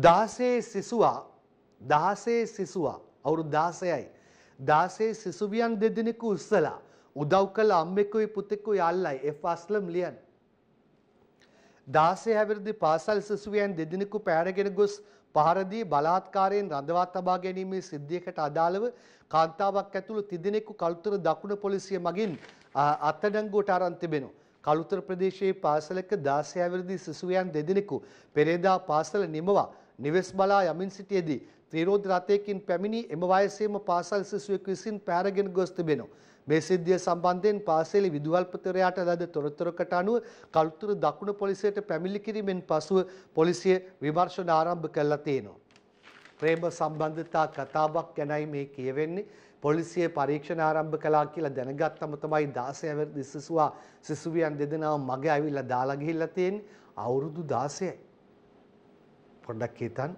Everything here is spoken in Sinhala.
දාසේ සිසුවා දාසේ සිසුවා අවුරු දාසයයි. දාසේ සිසුවියන් දෙදෙනෙකු උස්සලා උදව් කළ අම්මෙකුයි පුතෙකුයි අල්ලයි එෆ් අස්ලම් ලියන්. දාසේ හැවිරදි පාසල් සිසුවියන් දෙදෙනෙකු පෑරගෙන ගොස් පහරදී බලාත්කාරයෙන් රඳවා තබා ගැනීමේ සිද්ධියකට අදාළව කාන්තාවක් ඇතුළු තිදෙනෙකු කළුතර දකුණ පොලිසිය මගින් අත්අඩංගුවට අරන් තිබෙනවා. කළුතර ප්‍රදේශයේ පාසලක දාසේ හැවිරදි සිසුවියන් දෙදෙනෙකු පෙරේදා පාසල නිමවා නිවෙස් බලා යමින් සිටියේදී ත්‍රිරෝධ රථයකින් පැමිණි එම වයසේම පාසල් සිසුවෙක් විසින් පැහැරගෙන ගොස් තිබෙනවා. මේ සිද්ධිය සම්බන්ධයෙන් පාසලේ විදුහල්පතිවරයාට ලද තොරතුරකට අනුව කළුතර දකුණු පොලිසියට පැමිණිලි කිරීමෙන් පසුව පොලිසිය විමර්ශන ආරම්භ කළා තියෙනවා. ප්‍රේම සම්බන්ධතා කතාවක් ගැනයි මේ කියවෙන්නේ. පොලිසිය පරීක්ෂණ ආරම්භ කළා කියලා දැනගත්තම තමයි 16 වෙනි සිසුවා සිසුවියන් දෙදෙනාම මගේ ඇවිල්ලා දාලා ගිහිල්ලා තියෙන්නේ. අවුරුදු 16යි. pendakitan